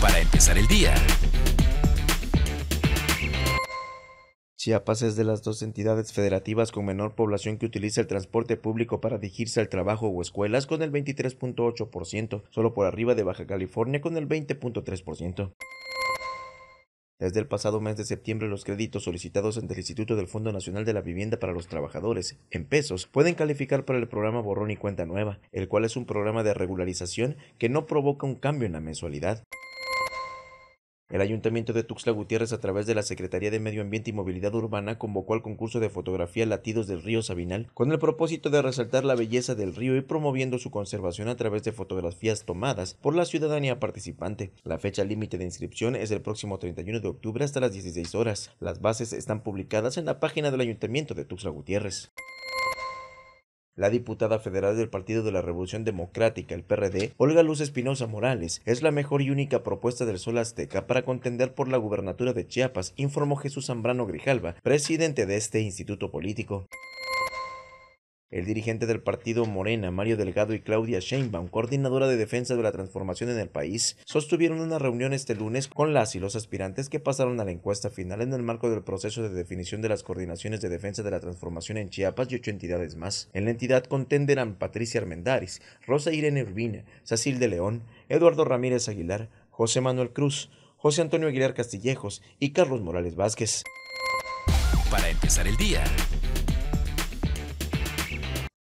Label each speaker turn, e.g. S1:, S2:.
S1: para empezar el día. Chiapas es de las dos entidades federativas con menor población que utiliza el transporte público para dirigirse al trabajo o escuelas con el 23.8%, solo por arriba de Baja California con el 20.3%. Desde el pasado mes de septiembre, los créditos solicitados ante el Instituto del Fondo Nacional de la Vivienda para los Trabajadores, en pesos, pueden calificar para el programa Borrón y Cuenta Nueva, el cual es un programa de regularización que no provoca un cambio en la mensualidad. El Ayuntamiento de Tuxtla Gutiérrez, a través de la Secretaría de Medio Ambiente y Movilidad Urbana, convocó al concurso de fotografía Latidos del Río Sabinal con el propósito de resaltar la belleza del río y promoviendo su conservación a través de fotografías tomadas por la ciudadanía participante. La fecha límite de inscripción es el próximo 31 de octubre hasta las 16 horas. Las bases están publicadas en la página del Ayuntamiento de Tuxtla Gutiérrez. La diputada federal del Partido de la Revolución Democrática, el PRD, Olga Luz Espinosa Morales, es la mejor y única propuesta del Sol Azteca para contender por la gubernatura de Chiapas, informó Jesús Zambrano Grijalva, presidente de este instituto político. El dirigente del partido Morena, Mario Delgado y Claudia Sheinbaum, coordinadora de defensa de la transformación en el país, sostuvieron una reunión este lunes con las y los aspirantes que pasaron a la encuesta final en el marco del proceso de definición de las coordinaciones de defensa de la transformación en Chiapas y ocho entidades más. En la entidad contenderán Patricia Armendaris, Rosa Irene Urbina, Cecil de León, Eduardo Ramírez Aguilar, José Manuel Cruz, José Antonio Aguilar Castillejos y Carlos Morales Vázquez. Para empezar el día.